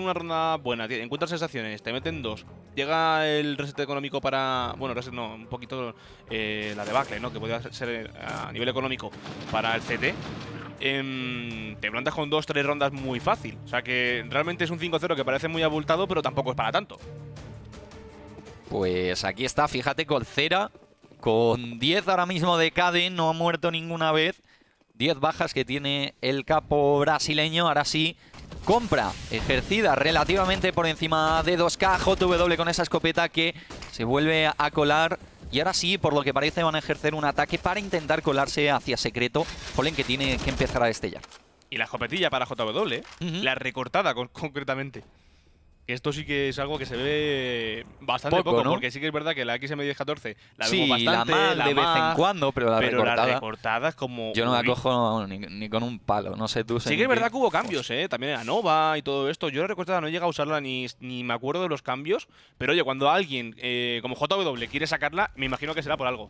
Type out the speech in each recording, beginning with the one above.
una ronda buena, encuentras sensaciones, te meten dos, llega el reset económico para... Bueno, reset no, un poquito eh, la debacle, ¿no? Que podría ser eh, a nivel económico para el CT. Em, te plantas con dos, tres rondas muy fácil. O sea que realmente es un 5-0 que parece muy abultado, pero tampoco es para tanto. Pues aquí está, fíjate, Colcera, con 10 ahora mismo de Cade, no ha muerto ninguna vez. 10 bajas que tiene el capo brasileño, ahora sí compra ejercida relativamente por encima de 2K. JW con esa escopeta que se vuelve a colar. Y ahora sí, por lo que parece, van a ejercer un ataque para intentar colarse hacia secreto. Polen que tiene que empezar a destellar. Y la escopetilla para JW, la recortada concretamente esto sí que es algo que se ve bastante poco, porque sí que es verdad que la XM1014 la sí, bastante. la, de vez en cuando, pero la pero recortada, como... Yo no la cojo ni, con un palo, no sé tú. Sí que es verdad que hubo cambios, ¿eh? También la Nova y todo esto. Yo la recortada no llega a usarla ni, ni me acuerdo de los cambios, pero oye, cuando alguien eh, como JW quiere sacarla, me imagino que será por algo.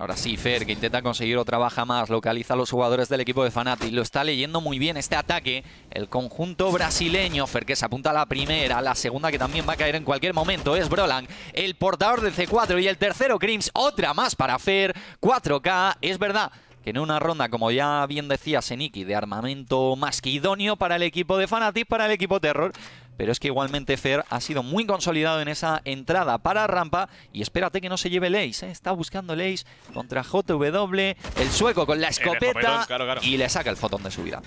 Ahora sí, Fer, que intenta conseguir otra baja más, localiza a los jugadores del equipo de Fanati. Lo está leyendo muy bien este ataque, el conjunto brasileño. Fer que se apunta a la primera, la segunda que también va a caer en cualquier momento. Es Broland, el portador del C4 y el tercero, Crims. Otra más para Fer, 4K. Es verdad que en una ronda, como ya bien decía Seniki, de armamento más que idóneo para el equipo de Fanati, para el equipo Terror, pero es que igualmente Fer ha sido muy consolidado en esa entrada para rampa y espérate que no se lleve Leis, ¿eh? está buscando Leis contra JW, el sueco con la escopeta y le saca el fotón de subida.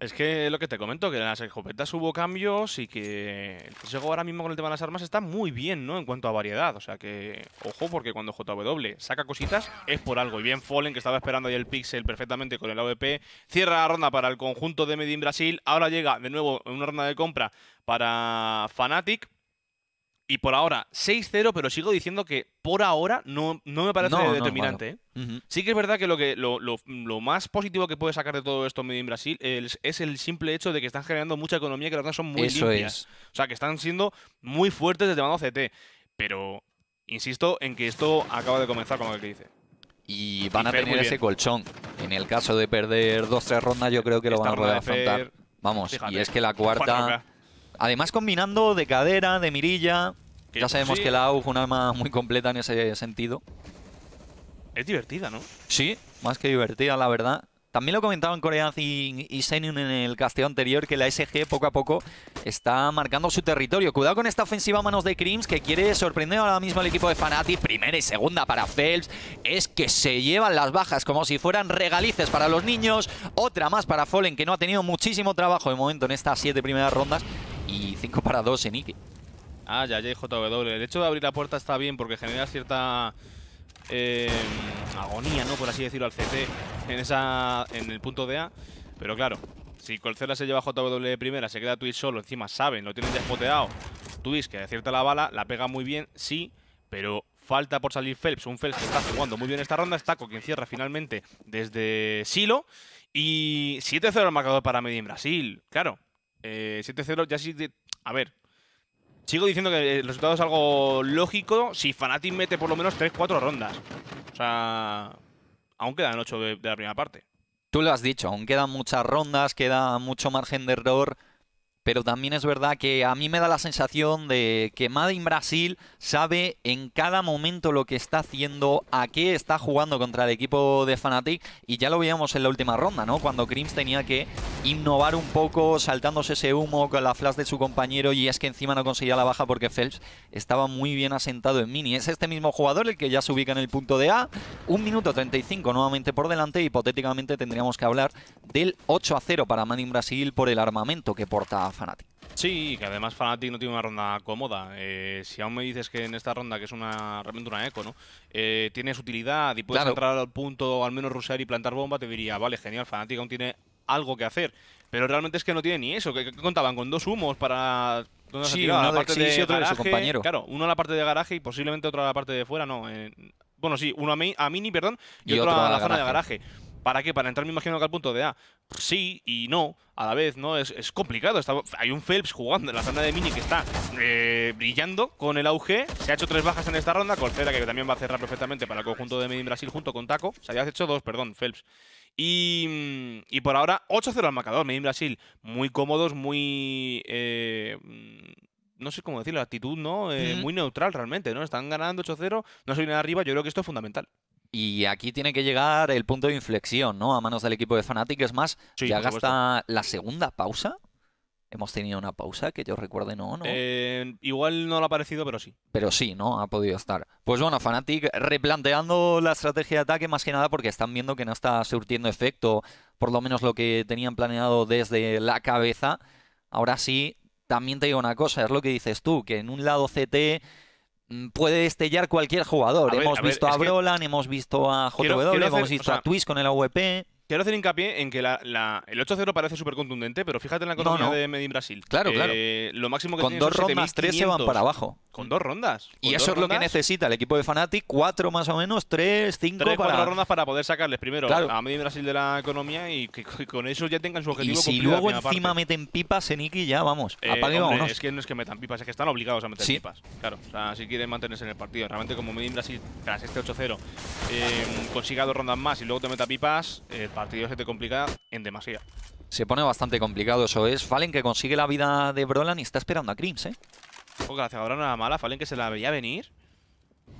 Es que lo que te comento, que en las escopetas hubo cambios y que el ahora mismo con el tema de las armas está muy bien, ¿no? En cuanto a variedad, o sea que, ojo, porque cuando JW saca cositas es por algo. Y bien Fallen, que estaba esperando ahí el Pixel perfectamente con el avp cierra la ronda para el conjunto de Medin Brasil, ahora llega de nuevo una ronda de compra para Fnatic, y por ahora, 6-0, pero sigo diciendo que por ahora no, no me parece determinante. ¿eh? Sí que es verdad que lo, que lo, más positivo que puede sacar de todo esto en Brasil es, el simple hecho de que están generando mucha economía, que las cosas son muy limpias. O sea, que están siendo muy fuertes desde mano CT. Pero insisto en que esto acaba de comenzar con lo que dice. Y van a tener ese colchón. En el caso de perder dos, o tres rondas, yo creo que lo van a poder afrontar. Vamos, y es que la cuarta... Además combinando de cadera, de mirilla. ya sabemos que la AUG es un arma muy completa en ese sentido. Es divertida, ¿no? Sí, más que divertida, la verdad. También lo comentaban Corea y, y en el casteo anterior, que la SG poco a poco está marcando su territorio. Cuidado con esta ofensiva a manos de Crims, que quiere sorprender ahora mismo al equipo de Fanati Primera y segunda para Phelps. Es que se llevan las bajas como si fueran regalices para los niños. Otra más para Fallen, que no ha tenido muchísimo trabajo de momento en estas siete primeras rondas y 5 para 2 en Ike. Ah, ya, JW. El hecho de abrir la puerta está bien porque genera cierta em, agonía, ¿no? Por así decirlo, al CT en, esa, en el punto de A. Pero claro, si Colcela se lleva JW de primera, se queda Twitch solo, encima saben, lo tienen despoteado. Twitch que acierta la bala, la pega muy bien, sí, pero falta por salir Phelps. Un Phelps que está jugando muy bien esta ronda. Está con quien cierra finalmente desde Silo. Y 7-0 el marcador para Medellín Brasil. Claro, eh, 7-0, ya sí. A ver. Sigo diciendo que el resultado es algo lógico si Fanatic mete por lo menos 3-4 rondas. O sea. Aún quedan 8 de, de la primera parte. Tú lo has dicho, aún quedan muchas rondas, queda mucho margen de error pero también es verdad que a mí me da la sensación de que Madin Brasil sabe en cada momento lo que está haciendo, a qué está jugando contra el equipo de Fanatic, y ya lo veíamos en la última ronda, ¿no? Cuando Crims tenía que innovar un poco saltándose ese humo con la flash de su compañero y es que encima no conseguía la baja porque Phelps estaba muy bien asentado en mini. Es este mismo jugador el que ya se ubica en el punto de A, un minuto 35 nuevamente por delante, hipotéticamente tendríamos que hablar del 8 a 0 para Madin Brasil por el armamento que porta Fanatic. Sí, que además Fnatic no tiene una ronda cómoda. Eh, si aún me dices que en esta ronda, que es una realmente una eco, ¿no? Eh, tienes utilidad y puedes entrar al punto, al menos rushear y plantar bomba, te diría, vale, genial, Fnatic aún tiene algo que hacer. Pero realmente es que no tiene ni eso, que, contaban con dos humos para sí, uno parte de, Claro, uno a la parte de garaje y posiblemente otro a la parte de fuera, no. bueno, sí, uno a, Mini, perdón, y, otra otro, a la, zona de garaje. ¿Para qué? Para entrar, me imagino que al punto de A. Sí y no, a la vez, ¿no? Es, complicado. hay un Phelps jugando en la zona de mini que está eh, brillando con el auge. Se ha hecho tres bajas en esta ronda. Colcera, que también va a cerrar perfectamente para el conjunto de Medin Brasil junto con Taco. Se había hecho dos, perdón, Phelps. Y, mm, por ahora, 8-0 al marcador. Medin Brasil muy cómodos, muy. Eh, mm, no sé cómo decirlo, la actitud, ¿no? Eh, muy neutral realmente, ¿no? Están ganando 8-0, no se vienen arriba. Yo creo que esto es fundamental. Y aquí tiene que llegar el punto de inflexión, ¿no? A manos del equipo de Fnatic. Es más, ya gasta la segunda pausa. Hemos tenido una pausa que yo recuerde, no, ¿no? Eh, igual no lo ha parecido, pero sí. Pero sí, ¿no? Ha podido estar. Pues bueno, Fnatic replanteando la estrategia de ataque más que nada porque están viendo que no está surtiendo efecto, por lo menos lo que tenían planeado desde la cabeza. Ahora sí, también te digo una cosa, es lo que dices tú, que en un lado CT Mm, puede destellar cualquier jugador. hemos visto a, Broland, Brolan, hemos visto a JW, hemos visto a Twist con el AVP. Quiero hacer hincapié en que el 8-0 parece súper contundente, pero fíjate en la economía de Medellín Brasil. Claro, claro. Eh, lo máximo que Con dos rondas, tres se van para abajo. Con dos rondas. y eso es lo que necesita el equipo de Fanatic, cuatro más o menos, tres, cinco tres, para... cuatro rondas para poder sacarles primero a Medin Brasil de la economía y que con eso ya tengan su objetivo. Y si luego encima meten pipas en Iki, ya vamos, eh, Es que no es que metan pipas, es que están obligados a meter pipas. Claro, o sea, si quieren mantenerse en el partido. Realmente como Medin Brasil, tras este 8-0, eh, consiga dos rondas más y luego te meta pipas eh, partido se te complica en demasía. Se pone bastante complicado, eso es. Fallen que consigue la vida de Brolan y está esperando a Crims, ¿eh? Ojo, era mala. Fallen que se la veía venir.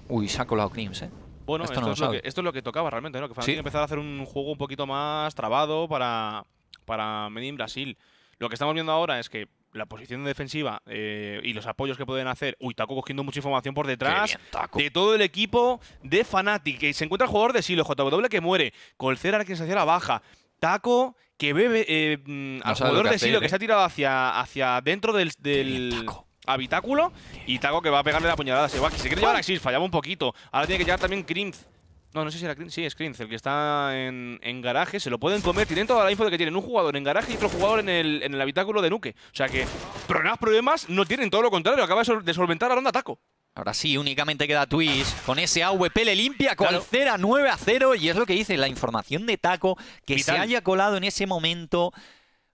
Uy, se ha colado Crims, ¿eh? Bueno, esto, es lo que, tocaba realmente, ¿no? Que Fallen empezar a hacer un juego un poquito más trabado para, para Medin Brasil. Lo que estamos viendo ahora es que la posición defensiva eh, y los apoyos que pueden hacer. Uy, Taco cogiendo mucha información por detrás de todo el equipo de Fnatic. Que se encuentra el jugador de Silo, JW que muere. Colcera que se hacía la baja. Taco que bebe eh, mm, al jugador de Silo que ¿eh? se ha tirado hacia, hacia dentro del, habitáculo. Y Taco que va a pegarle la puñalada. Se va, que se quiere llevar a fallaba un poquito. Ahora tiene que llegar también Krimz. No, no sé si era Sí, es el que está en, garaje. Se lo pueden comer. Tienen toda la info de que tienen un jugador en garaje y otro jugador en el, habitáculo de Nuke. O sea que problemas, problemas no tienen. Todo lo contrario. Acaba de, solventar la ronda Taco. Ahora sí, únicamente queda Twitch con ese AWP, le limpia con cera 9 a 0 y es lo que dice la información de Taco, que se haya colado en ese momento.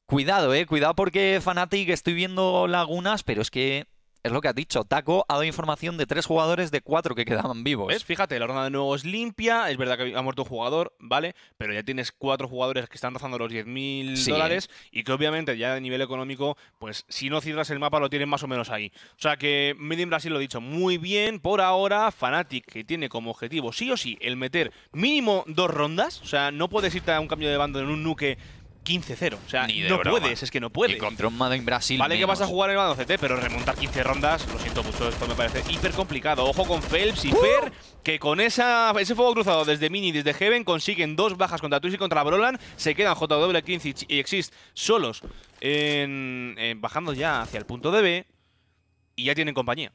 Cuidado, eh, cuidado porque Fanatic estoy viendo lagunas, pero es que es lo que ha dicho. Taco ha dado información de tres jugadores de cuatro que quedaban vivos. Fíjate, la ronda de nuevo es limpia. Es verdad que ha muerto un jugador, ¿vale? Pero ya tienes cuatro jugadores que están rozando los 10.000 mil dólares y que obviamente ya de nivel económico, pues si no cierras el mapa lo tienen más o menos ahí. O sea que Medium Brasil lo ha dicho muy bien. Por ahora, Fnatic, que tiene como objetivo sí o sí el meter mínimo dos rondas. O sea, no puedes irte a un cambio de bando en un nuque 15-0. O sea, no puedes, es que no puedes. contra un en Brasil. Vale que vas a jugar en lado CT, pero remontar 15 rondas, lo siento mucho, esto me parece hiper complicado. Ojo con Phelps y ¡Uh! Fer, que con ese fuego cruzado desde Mini y desde Heaven consiguen dos bajas contra Twitch y contra Brolan. Se quedan JW, 15 y Exist solos, en, bajando ya hacia el punto de B, y ya tienen compañía.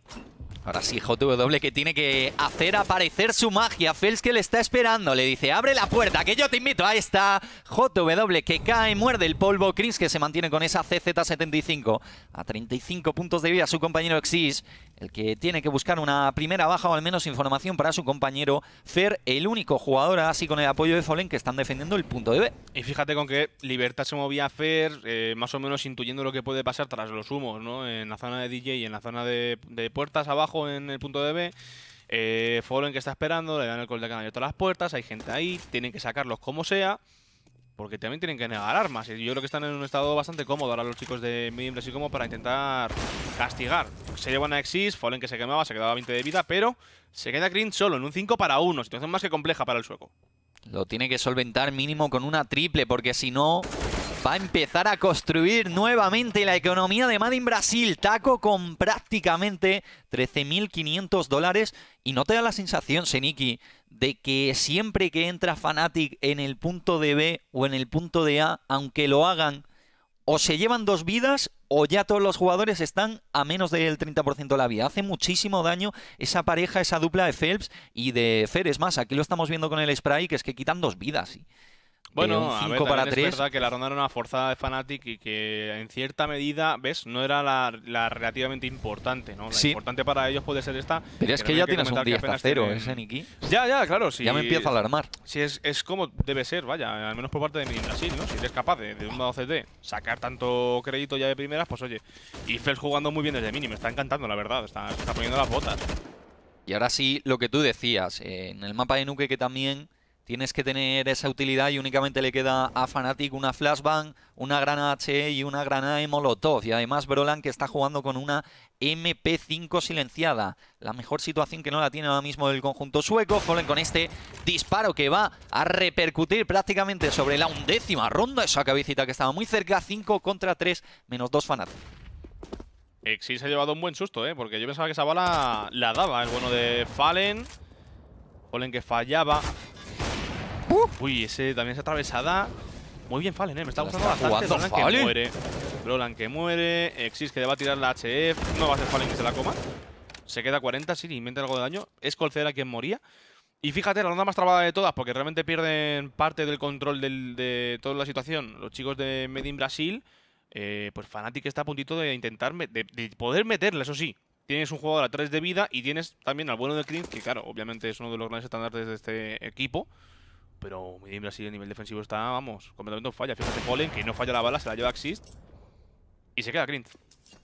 Ahora sí, JW que tiene que hacer aparecer su magia. Fels que le está esperando. Le dice, abre la puerta, que yo te invito. Ahí está. JW que cae, muerde el polvo. Chris que se mantiene con esa CZ75. A 35 puntos de vida su compañero Exis el que tiene que buscar una primera baja o al menos información para su compañero Fer, el único jugador así con el apoyo de Folen que están defendiendo el punto de B. Y fíjate con que Libertad se movía Fer, eh, más o menos intuyendo lo que puede pasar tras los humos, ¿no? En la zona de DJ y en la zona de, puertas abajo en el punto de B. Eh, que está esperando, le dan el col de que han abierto las puertas, hay gente ahí, tienen que sacarlos como sea. Porque también tienen que negar armas. Y yo creo que están en un estado bastante cómodo ahora los chicos de Medium así como para intentar castigar. Se llevan a Exis, Fallen que se quemaba, se quedaba 20 de vida, pero se queda Green solo en un 5 para 1. Situación más que compleja para el sueco. Lo tiene que solventar mínimo con una triple, porque si no, Va a empezar a construir nuevamente la economía de Madin Brasil. Taco con prácticamente 13.500 dólares. Y no te da la sensación, Seniki, de que siempre que entra Fnatic en el punto de B o en el punto de A, aunque lo hagan, o se llevan dos vidas o ya todos los jugadores están a menos del 30% de la vida. Hace muchísimo daño esa pareja, esa dupla de Phelps y de Fer. Es más, aquí lo estamos viendo con el spray, que es que quitan dos vidas. Bueno, a ver, para es verdad que la ronda era una forzada de Fnatic y que en cierta medida, ¿ves? No era la, relativamente importante, ¿no? La importante para ellos puede ser esta. Pero es que, ya tienes un 10 0, Niki. Ya, ya, claro. ya me empieza a alarmar. Si es, es como debe ser, vaya, al menos por parte de Mini Brasil, ¿no? Si eres capaz de, un modo CT sacar tanto crédito ya de primeras, pues oye. Y Fels jugando muy bien desde Mini, me está encantando, la verdad. Está, poniendo las botas. Y ahora sí, lo que tú decías, eh, en el mapa de Nuke que también Tienes que tener esa utilidad y únicamente le queda a Fnatic una flashbang, una gran HE y una granada de Molotov. Y además Brolan que está jugando con una MP5 silenciada. La mejor situación que no la tiene ahora mismo el conjunto sueco. Fallen con este disparo que va a repercutir prácticamente sobre la undécima ronda. Esa cabecita que estaba muy cerca. 5 contra 3, menos 2 Fnatic. Exis se ha llevado un buen susto, ¿eh? Porque yo pensaba que esa bala la daba el bueno de Fallen. Fallen que fallaba. Uh. Uy, ese también es atravesada. Muy bien Fallen, ¿eh? me está gustando bastante. Brolan que muere. Brolan que muere. Exis que va a tirar la HF. No va a ser Fallen que se la coma. Se queda 40, sí, inventa algo de daño. Es Colcera quien moría. Y fíjate, la ronda más trabada de todas, porque realmente pierden parte del control de toda la situación. Los chicos de Medin Brasil, eh, pues Fnatic está a puntito de intentar, de, poder meterla, eso sí. Tienes un jugador a 3 de vida y tienes también al bueno de Clint que claro, obviamente es uno de los grandes estándares de este equipo. Pero Midi Brasil a nivel defensivo está, vamos, completamente falla. Fíjate Follen, que no falla la bala, se la lleva Xist. Y se queda Grint.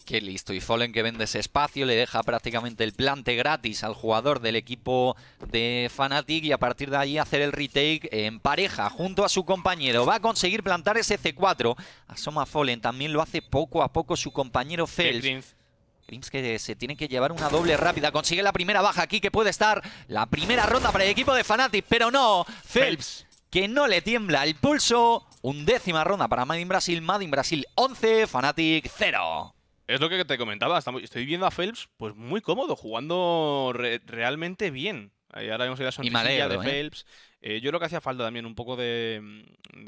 Qué listo. Y Follen que vende ese espacio, le deja prácticamente el plante gratis al jugador del equipo de Fnatic y a partir de ahí hacer el retake en pareja junto a su compañero. Va a conseguir plantar ese C4. Asoma Follen, también lo hace poco a poco su compañero Fels. Grims que se tiene que llevar una doble rápida. Consigue la primera baja aquí, que puede estar la primera ronda para el equipo de Fnatic, pero no. Phelps, que no le tiembla el pulso. Undécima ronda para Madin Brasil. Madin Brasil 11, Fnatic 0. Es lo que te comentaba. Estoy viendo a Phelps pues muy cómodo, jugando realmente bien. Ahora vemos la sonrisa de ¿eh? Phelps. Eh, yo creo que hacía falta también un poco de, mm,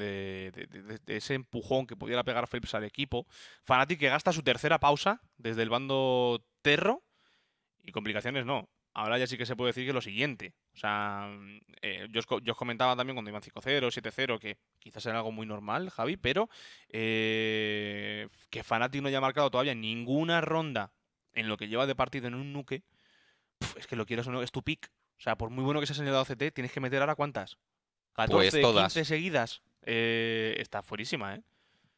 ese empujón que pudiera pegar Flips al equipo. Fanatic que gasta su tercera pausa desde el bando Terro y complicaciones no. Ahora ya sí que se puede decir que es lo siguiente. O sea, mm, eh, yo, os, comentaba también cuando iban 5-0, 7-0, que quizás era algo muy normal, Javi, pero eh, que Fanatic no haya marcado todavía ninguna ronda en lo que lleva de partido en un nuque, es que lo quieras o no, es tu pick. O sea, por muy bueno que seas en el CT, tienes que meter ahora cuántas. 14, pues todas. 15 seguidas. Eh, está fuerísima, ¿eh?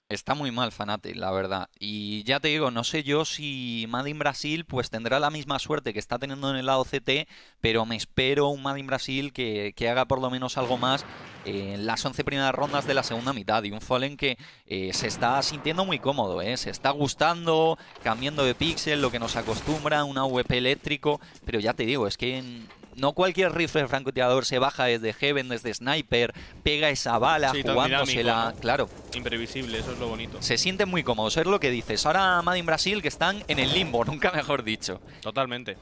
Está muy mal Fanatic, la verdad. Y ya te digo, no sé yo si Madin Brasil pues tendrá la misma suerte que está teniendo en el lado CT, pero me espero un Madin Brasil que, haga por lo menos algo más en las 11 primeras rondas de la segunda mitad. Y un Fallen que eh, se está sintiendo muy cómodo, eh. se está gustando, cambiando de píxel, lo que nos acostumbra, un AVP eléctrico. Pero ya te digo, es que no cualquier rifle francotirador se baja desde Heaven, desde Sniper, pega esa bala jugándosela. Claro. Imprevisible, eso es lo bonito. Se siente muy cómodo, es lo que dices. Ahora Madin Brasil que están en el limbo, nunca mejor dicho. Totalmente.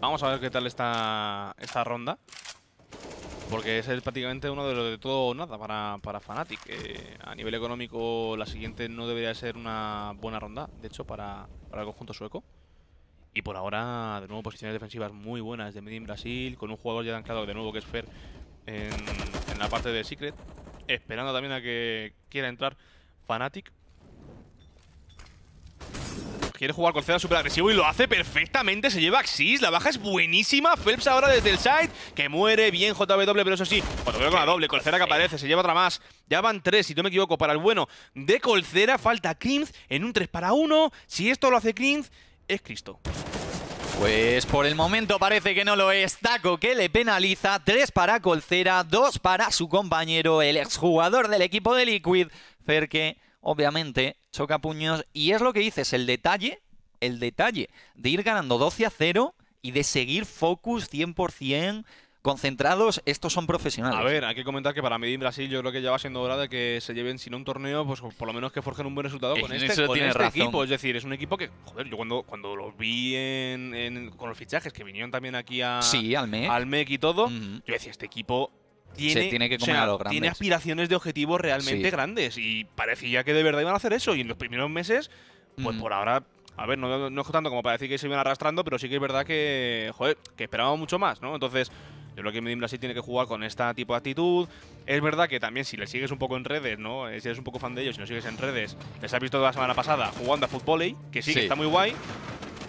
Vamos a ver qué tal está esta ronda. Porque ese es prácticamente uno de los de todo o nada para, para Fnatic. Eh, a nivel económico, la siguiente no debería ser una buena ronda, de hecho, para, para el conjunto sueco. Y por ahora, de nuevo, posiciones defensivas muy buenas de Medin Brasil, con un jugador ya anclado de nuevo que es Fer en, la parte de Secret. Esperando también a que quiera entrar fanatic Quiere jugar Colcera, super agresivo y lo hace perfectamente. Se lleva Axis, la baja es buenísima. Phelps ahora desde el side, que muere bien JW, pero eso sí, veo con la doble, Colcera que aparece, se lleva otra más. Ya van tres, si no me equivoco, para el bueno de Colcera. Falta Krimz en un 3 para 1. Si esto lo hace Krimz, es Cristo. Pues por el momento parece que no lo es. Taco que le penaliza. Tres para Colcera, dos para su compañero, el exjugador del equipo de Liquid. que obviamente, choca puños. Y es lo que dices, el detalle, el detalle de ir ganando 12 a 0 y de seguir focus 100% concentrados, estos son profesionales. A ver, hay que comentar que para mí Brasil yo creo que ya va siendo hora de que se lleven, si un torneo, pues por lo menos que forjen un buen resultado con este, este equipo. Es decir, es un equipo que, joder, yo cuando, cuando los vi con los fichajes, que vinieron también aquí a, al, MEC. y todo, yo decía, este equipo tiene, que Tiene aspiraciones de objetivos realmente grandes y parecía que de verdad iban a hacer eso. Y en los primeros meses, pues por ahora, a ver, no, es tanto como para decir que se iban arrastrando, pero sí que es verdad que, joder, que esperábamos mucho más, ¿no? Entonces, yo creo que Medin Blasi tiene que jugar con esta tipo de actitud. Es verdad que también si le sigues un poco en redes, ¿no? Eh, si eres un poco fan de ellos, si no sigues en redes, les has visto la semana pasada jugando a fútbol, ¿eh? que sí, que está muy guay.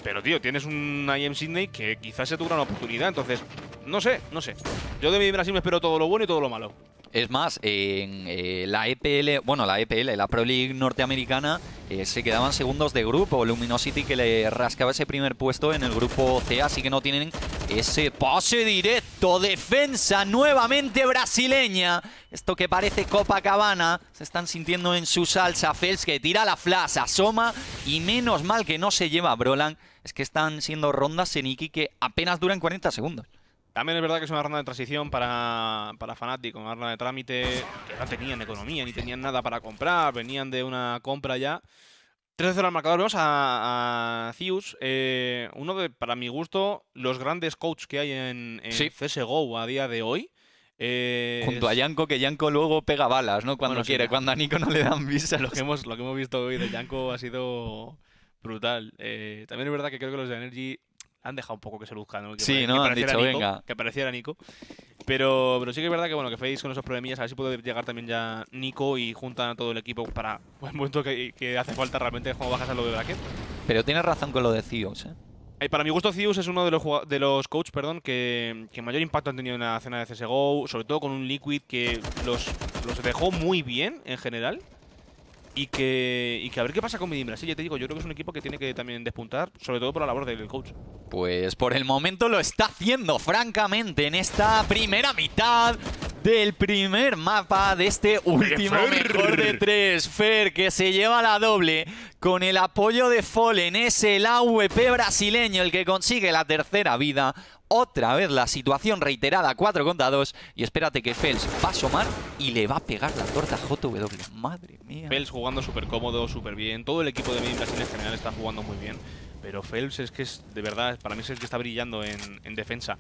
Pero, tío, tienes un IM Sydney que quizás sea tu gran oportunidad. Entonces, no sé, no sé. Yo de Medin Blasi me espero todo lo bueno y todo lo malo. Es más, en eh, la EPL, bueno, la EPL, la Pro League norteamericana, se quedaban segundos de grupo. Luminosity que le rascaba ese primer puesto en el grupo C, así que no tienen ese pase directo defensa nuevamente brasileña. Esto que parece Copacabana, se están sintiendo en su salsa. Fels que tira la flash, asoma y menos mal que no se lleva Brolan. Es que están siendo rondas en Iki que apenas duran 40 segundos. También es verdad que es una ronda de transición para, para Fnatic, una ronda de trámite que no tenían economía, ni tenían nada para comprar, venían de una compra ya. 3-0 al marcador, vemos a, a Cius, eh, uno de, para mi gusto, los grandes coaches que hay en, CSGO a día de hoy. Eh, Junto a Yanko, que Yanko luego pega balas, ¿no? Cuando no quiere, cuando a Nico no le dan visa. Lo que hemos, lo que hemos visto hoy de Yanko ha sido brutal. Eh, también es verdad que creo que los de Energy han dejado un poco que se luzcan, Que sí, ¿no? Que han Que pareciera Nico. Pero, sí que es verdad que bueno, que con esos problemillas, a ver si puede llegar también ya Nico y juntan a todo el equipo para el momento que, hace falta realmente cuando bajas a lo de bracket. Pero tienes razón con lo de Zeus, ¿eh? ¿eh? para mi gusto, Zeus es uno de los, de los coaches perdón, que, mayor impacto han tenido en la escena de CSGO, sobre todo con un Liquid que los, los dejó muy bien en general. Y que, y que a ver qué pasa con Midi Brasil. ¿eh? Ya te digo, yo creo que es un equipo que tiene que también despuntar, sobre todo por la labor del coach. Pues por el momento lo está haciendo, francamente, en esta primera mitad del primer mapa de este último mejor de tres. Fer, que se lleva la doble con el apoyo de Fallen. Es el AVP brasileño el que consigue la tercera vida otra vez la situación reiterada, 4 contra 2. Y espérate que Fels va a asomar y le va a pegar la torta a JW. Madre mía. Fels jugando súper cómodo, súper bien. Todo el equipo de media en general está jugando muy bien. Pero Phelps es que es, de verdad, para mí es el que está brillando en defensa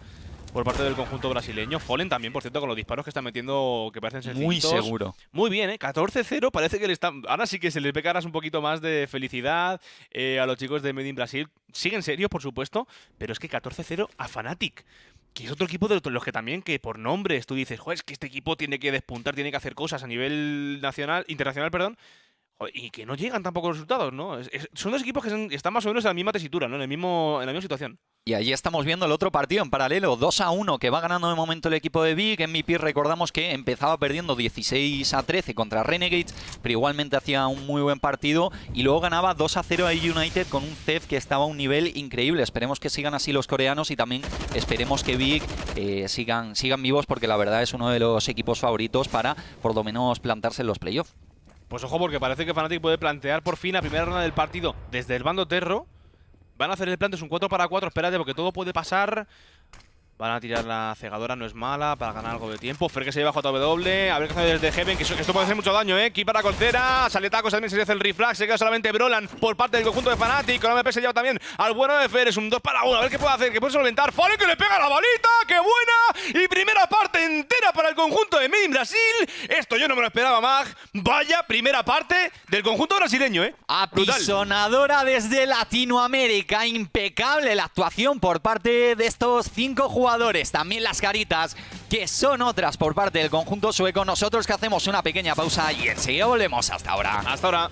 por parte del conjunto brasileño. Fallen también, por cierto, con los disparos que está metiendo que parecen ser Muy seguro. Muy bien, ¿eh? 14-0. Parece que le están. Ahora sí que se les ve un poquito más de felicidad eh, a los chicos de Medin Brasil. Siguen serios, por supuesto, pero es que 14-0 a Fanatic. Que es otro equipo de los que también, que por nombres tú dices, joder, es que este equipo tiene que despuntar, tiene que hacer cosas a nivel nacional, internacional, perdón y que no llegan tampoco los resultados, ¿no? son dos equipos que están más o menos en la misma tesitura, ¿no? En, el mismo, en la misma situación. Y allí estamos viendo el otro partido en paralelo, 2 a 1, que va ganando de momento el equipo de Big. En MVP recordamos que empezaba perdiendo 16 a 13 contra Renegades, pero igualmente hacía un muy buen partido. Y luego ganaba 2 a 0 a United con un CEF que estaba a un nivel increíble. Esperemos que sigan así los coreanos y también esperemos que Big eh, sigan, sigan vivos, porque la verdad es uno de los equipos favoritos para por lo menos plantarse en los playoffs. Pues ojo, porque parece que Fnatic puede plantear por fin la primera ronda del partido desde el bando Terro. Van a hacer el plan, es un 4 para 4, espérate, porque todo puede pasar. Van a tirar la cegadora, no es mala, para ganar algo de tiempo. Fer que se lleva JW, a ver qué hace desde Heaven, que, esto puede hacer mucho daño, ¿eh? para Coltera, sale Tacos, también se hace el reflag, se queda solamente Brolan por parte del conjunto de Fnatic. Con MP se lleva también al bueno de Fer, es un 2 para 1, a ver qué puede hacer, que puede solventar. Fallen que le pega la balita, qué buena, y primera parte entera para el conjunto de Made Brasil. Esto yo no me lo esperaba, más. Vaya primera parte del conjunto brasileño, ¿eh? Apisonadora desde Latinoamérica, impecable la actuación por parte de estos cinco jugadores también las caritas, que son otras por parte del conjunto sueco. Nosotros que hacemos una pequeña pausa y enseguida volvemos hasta ahora. Hasta ahora.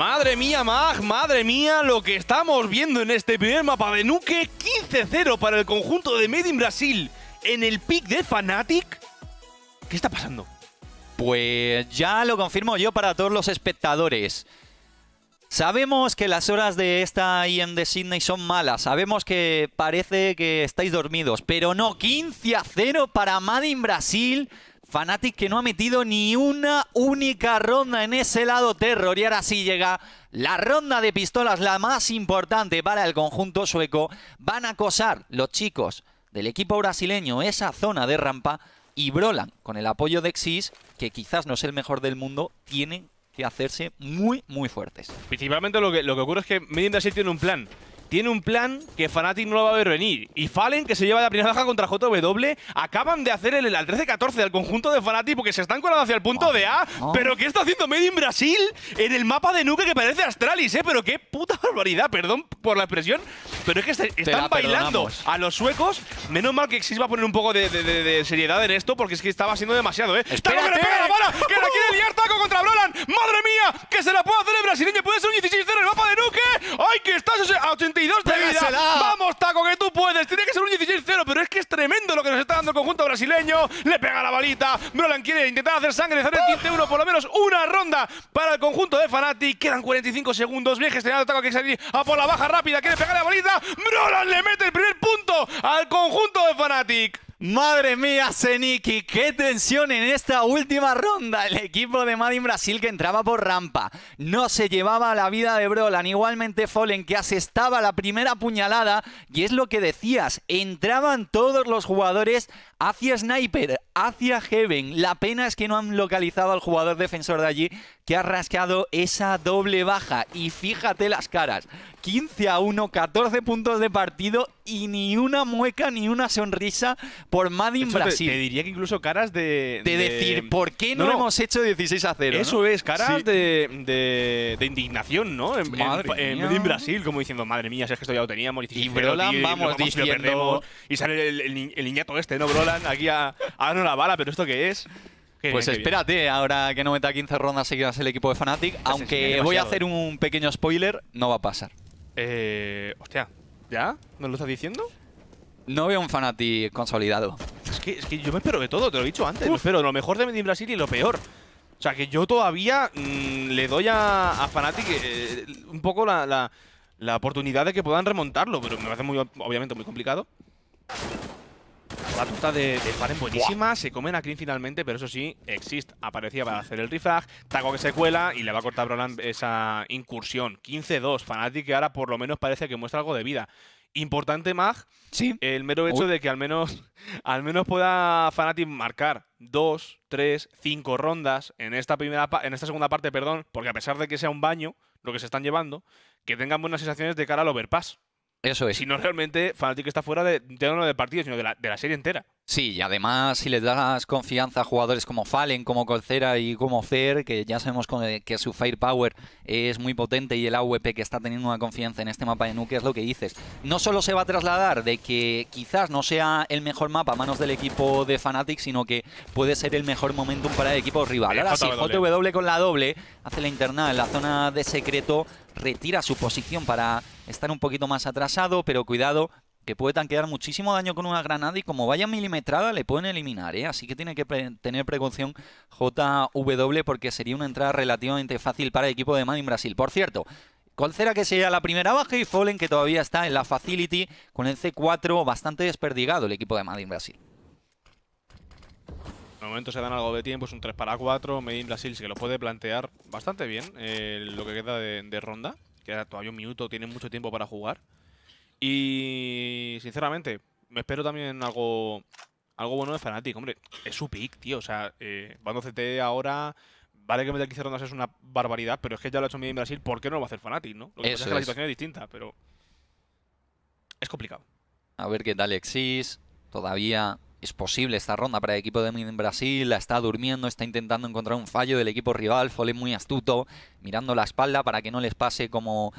Madre mía, Mag, madre mía, lo que estamos viendo en este primer mapa de Nuke, 15-0 para el conjunto de Made in Brasil en el pick de Fnatic. ¿Qué está pasando? Pues ya lo confirmo yo para todos los espectadores. Sabemos que las horas de esta IM de Sydney son malas, sabemos que parece que estáis dormidos, pero no, 15 0 para Made in Brasil Fanatic que no ha metido ni una única ronda en ese lado terror. Y ahora sí llega la ronda de pistolas, la más importante para el conjunto sueco. Van a acosar los chicos del equipo brasileño esa zona de rampa. Y Brolan, con el apoyo de Xis, que quizás no es el mejor del mundo, tiene que hacerse muy, muy fuertes. Principalmente lo que, lo que ocurre es que Medina sí tiene un plan tiene un plan que Fnatic no lo va a ver venir. Y Fallen, que se lleva la primera baja contra JW, acaban de hacer el, 13-14 del conjunto de Fnatic porque se están colando hacia el punto de A. Ah, ah. Pero ¿qué está haciendo Made en Brasil en el mapa de Nuke que parece Astralis, eh? Pero qué puta barbaridad, perdón por la expresión. Pero es que están bailando a los suecos. Menos mal que Xis va a poner un poco de, seriedad en esto porque es que estaba siendo demasiado, ¿eh? que le ¡Que quiere liar Taco contra Brolan! ¡Madre mía! ¡Que se la puede hacer el brasileño! ¡Puede ser un 16-0 el mapa de Nuke! ¡Ay, que estás Vamos, Taco, que tú puedes. Tiene que ser un 16-0, pero es que es tremendo lo que nos está dando el conjunto brasileño. Le pega la balita. Brolan quiere intentar hacer sangre, hacer el 15 1 por lo menos una ronda para el conjunto de Fnatic. Quedan 45 segundos. Bien gestionado, Taco, que salir a por la baja rápida. Quiere pegar la balita. Brolan le mete el primer punto al conjunto de Fnatic. Madre mía, Zeniki! qué tensión en esta última ronda. El equipo de Madin Brasil que entraba por rampa. No se llevaba la vida de Brolan. Igualmente Fallen que asestaba la primera puñalada. Y es lo que decías, entraban todos los jugadores hacia Sniper, hacia Heaven. La pena es que no han localizado al jugador defensor de allí que ha rascado esa doble baja. Y fíjate las caras. 15 a 1, 14 puntos de partido y ni una mueca ni una sonrisa por Madin Brasil. Te, diría que incluso caras de... De, decir, ¿por qué no, no, hemos hecho 16 a 0? Eso es, caras de, indignación, ¿no? En, Madin Brasil, como diciendo, madre mía, si es que esto ya lo teníamos. y Brolan, vamos, diciendo... Y sale el, el niñato este, ¿no, Brolan? aquí a, a una bala, pero ¿esto qué es? pues espérate, ahora que no meta 15 rondas seguidas el equipo de Fnatic, aunque voy a hacer un pequeño spoiler, no va a pasar. Eh, hostia, ¿ya? ¿Nos lo estás diciendo? No veo un Fnatic consolidado. Es que, yo me espero de todo, te lo he dicho antes. espero lo mejor de Medellín Brasil y lo peor. O sea, que yo todavía mm, le doy a, a Fnatic eh, un poco la, la, oportunidad de que puedan remontarlo, pero me parece muy, obviamente muy complicado. La puta de, de Faren buenísima, se comen a Krim finalmente, pero eso sí, existe aparecía para hacer el refrag, Taco que se cuela y le va a cortar Broland esa incursión. 15-2, Fanatic que ahora por lo menos parece que muestra algo de vida. Importante, Mag, ¿Sí? el mero hecho de que al menos, al menos pueda Fanatic marcar dos, tres, cinco rondas en esta, primera en esta segunda parte, perdón, porque a pesar de que sea un baño lo que se están llevando, que tengan buenas sensaciones de cara al overpass. Eso es. Si no realmente Fnatic está fuera de, de uno de partido, sino de la, de la serie entera. Sí, y además si le das confianza a jugadores como Fallen, como Colcera y como Fer, que ya sabemos eh, que su firepower es muy potente y el AWP que está teniendo una confianza en este mapa de Nuke es lo que dices. No solo se va a trasladar de que quizás no sea el mejor mapa a manos del equipo de Fnatic, sino que puede ser el mejor momentum para el equipo rival. Eh, Ahora sí, JW con la doble, hace la interna en la zona de secreto, retira su posición para estar un poquito más atrasado, pero cuidado que puede tanquear muchísimo daño con una granada y como vaya milimetrada le pueden eliminar, ¿eh? Así que tiene que tener precaución JW porque sería una entrada relativamente fácil para el equipo de Madin Brasil. Por cierto, ¿cuál será que sería la primera baja y Fallen que todavía está en la Facility con el C4 bastante desperdigado el equipo de Madin Brasil. De momento se dan algo de tiempo, es un 3 para 4, Madin Brasil que lo puede plantear bastante bien eh, lo que queda de, de ronda, queda todavía un minuto, tiene mucho tiempo para jugar. Y sinceramente, me espero también algo, algo bueno de Fnatic. Hombre, es su pick, tío. O sea, eh, bando CT ahora. Vale que meter 15 rondas es una barbaridad, pero es que ya lo ha hecho en Brasil. ¿Por qué no lo va a hacer Fnatic, no? es que la situación es distinta, pero. Es complicado. A ver qué tal Exis. Todavía es posible esta ronda para el equipo de Min Brasil. La está durmiendo, está intentando encontrar un fallo del equipo rival. Fole muy astuto, mirando la espalda para que no les pase como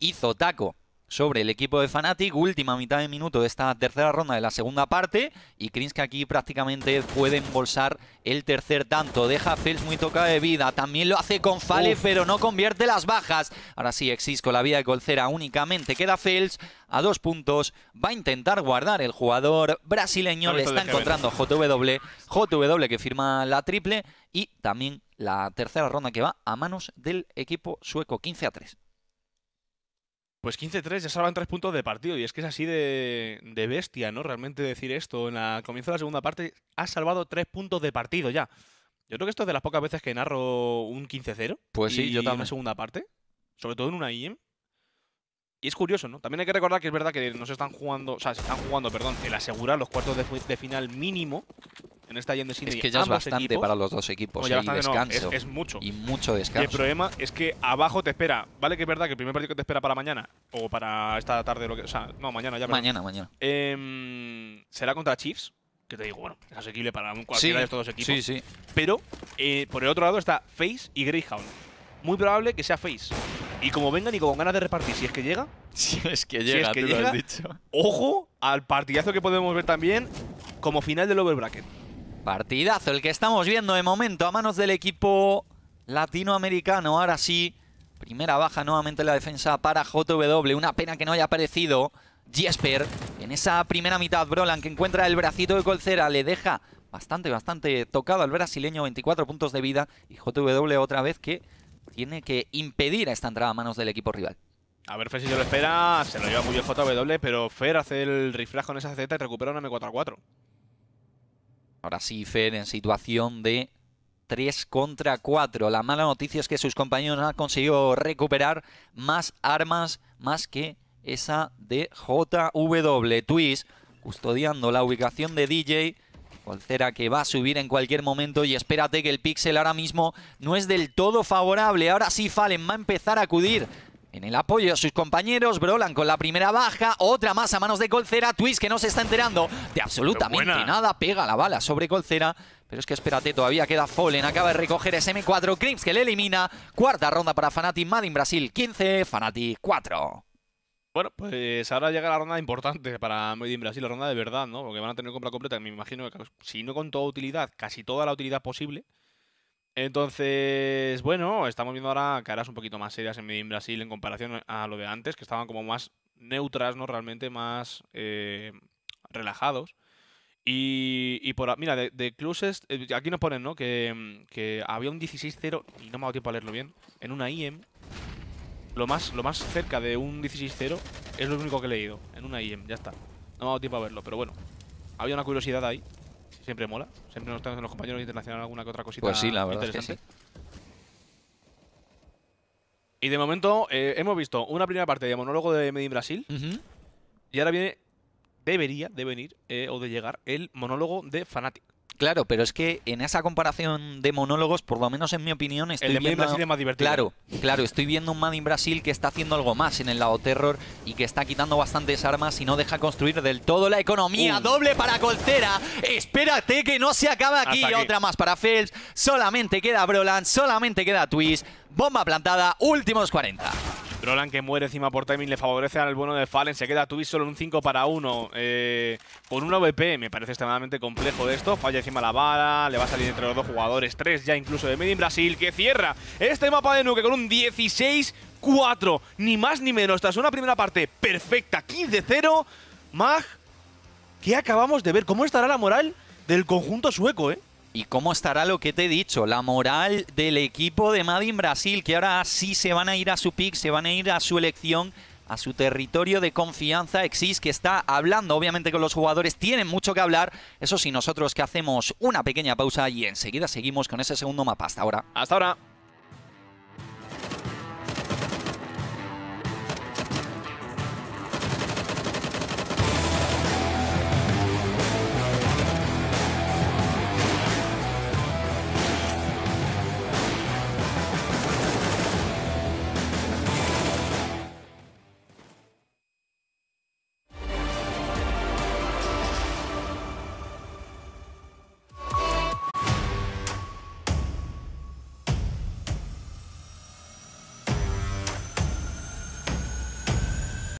hizo Taco sobre el equipo de Fnatic, última mitad de minuto de esta tercera ronda de la segunda parte y que aquí prácticamente puede embolsar el tercer tanto, deja a Fels muy toca de vida, también lo hace con Fale pero no convierte las bajas, ahora sí Exisco, la vida de Colcera únicamente, queda Fels a dos puntos, va a intentar guardar el jugador brasileño, le está encontrando JW, JW que firma la triple y también la tercera ronda que va a manos del equipo sueco 15 a 3. Pues 15-3, ya salvan tres puntos de partido y es que es así de, de bestia, ¿no? Realmente decir esto, en la comienzo de la segunda parte ha salvado tres puntos de partido ya. Yo creo que esto es de las pocas veces que narro un 15-0. Pues sí, y, yo también. una segunda parte, sobre todo en una IEM. Y es curioso, ¿no? También hay que recordar que es verdad que nos están jugando, o sea, se están jugando, perdón, el asegurar los cuartos de, final mínimo en esta Allende City. Es que ya es bastante para los dos equipos. ¿eh? descanso, es, mucho. Y mucho descanso. el problema es que abajo te espera. Vale que es verdad que el primer partido que te espera para mañana, o para esta tarde, lo que, o sea, no, mañana ya. mañana, mañana. Eh, será contra Chiefs, que te digo, bueno, es asequible para cualquiera de estos dos equipos. Sí, sí. Pero, eh, por el otro lado está Face y Greyhound. Muy probable que sea Face. Y como vengan y con ganas de repartir, si es que llega. Si es que llega, que tú lo has dicho. Ojo al partidazo que podemos ver también como final del overbracket. Partidazo, el que estamos viendo de momento a manos del equipo latinoamericano. Ahora sí, primera baja nuevamente la defensa para JW. Una pena que no haya aparecido Jesper. En esa primera mitad, Brolan, que encuentra el bracito de Colcera, le deja bastante, bastante tocado al brasileño. 24 puntos de vida. Y JW otra vez que tiene que impedir a esta entrada a manos del equipo rival. A ver, Fer si se lo espera, se lo lleva muy el JW, pero Fer hace el reflash con esa Z y recupera una M4A4. Ahora sí, Fer en situación de 3 contra 4. La mala noticia es que sus compañeros han conseguido recuperar más armas, más que esa de JW. Twist custodiando la ubicación de DJ Colcera que va a subir en cualquier momento y espérate que el pixel ahora mismo no es del todo favorable. Ahora sí Fallen va a empezar a acudir en el apoyo a sus compañeros, Brolan con la primera baja, otra más a manos de Colcera, Twist que no se está enterando de absolutamente nada, pega la bala sobre Colcera, pero es que espérate, todavía queda Fallen, acaba de recoger m 4 Crips que le elimina, cuarta ronda para Fnatic, Madin Brasil 15, Fnatic 4. Bueno, pues ahora llega la ronda importante para medellín Brasil, la ronda de verdad, ¿no? Porque van a tener compra completa, me imagino que si no con toda utilidad, casi toda la utilidad posible. Entonces, bueno, estamos viendo ahora caras un poquito más serias en medellín Brasil en comparación a lo de antes, que estaban como más neutras, ¿no? Realmente más eh, relajados. Y, por mira, de, de eh, aquí nos ponen, ¿no? Que, había un 16-0, y no me ha dado tiempo a leerlo bien, en una IEM lo más, lo más cerca de un 16-0 es lo único que he leído. En una IM, ya está. No me ha dado tiempo a verlo, pero bueno. Había una curiosidad ahí. Siempre mola. Siempre nos traen los compañeros internacionales alguna que otra cosita pues sí, la verdad interesante. Y de momento eh, hemos visto una primera parte de monólogo de Medin Brasil. Y ahora viene, debería de venir eh, o de llegar el monólogo de Fanatic. Claro, pero es que en esa comparación de monólogos, por lo menos en mi opinión, estoy el de viendo... Brasil es más divertido. Claro, claro, estoy viendo un Madden in Brasil que está haciendo algo más en el lado terror y que está quitando bastantes armas y no deja construir del todo la economía. Uh. Doble para Coltera, Espérate que no se acaba aquí. aquí. Otra más para Phelps. Solamente queda Broland, solamente queda Twist. Bomba plantada, últimos 40. Roland que muere encima por timing le favorece al bueno de Fallen. Se queda Tubis solo un 5 para 1. Eh, con una VP me parece extremadamente complejo de esto. Falla encima la bala. Le va a salir entre los dos jugadores. Tres ya incluso de Medin Brasil que cierra este mapa de Nuke con un 16-4. Ni más ni menos. Tras una primera parte perfecta. 15-0. Mag. ¿Qué acabamos de ver? ¿Cómo estará la moral del conjunto sueco, eh? ¿Y cómo estará lo que te he dicho? La moral del equipo de Madin Brasil, que ahora sí se van a ir a su pick, se van a ir a su elección, a su territorio de confianza. Exis, que está hablando, obviamente, con los jugadores, tienen mucho que hablar. Eso sí, nosotros que hacemos una pequeña pausa y enseguida seguimos con ese segundo mapa. Hasta ahora. Hasta ahora.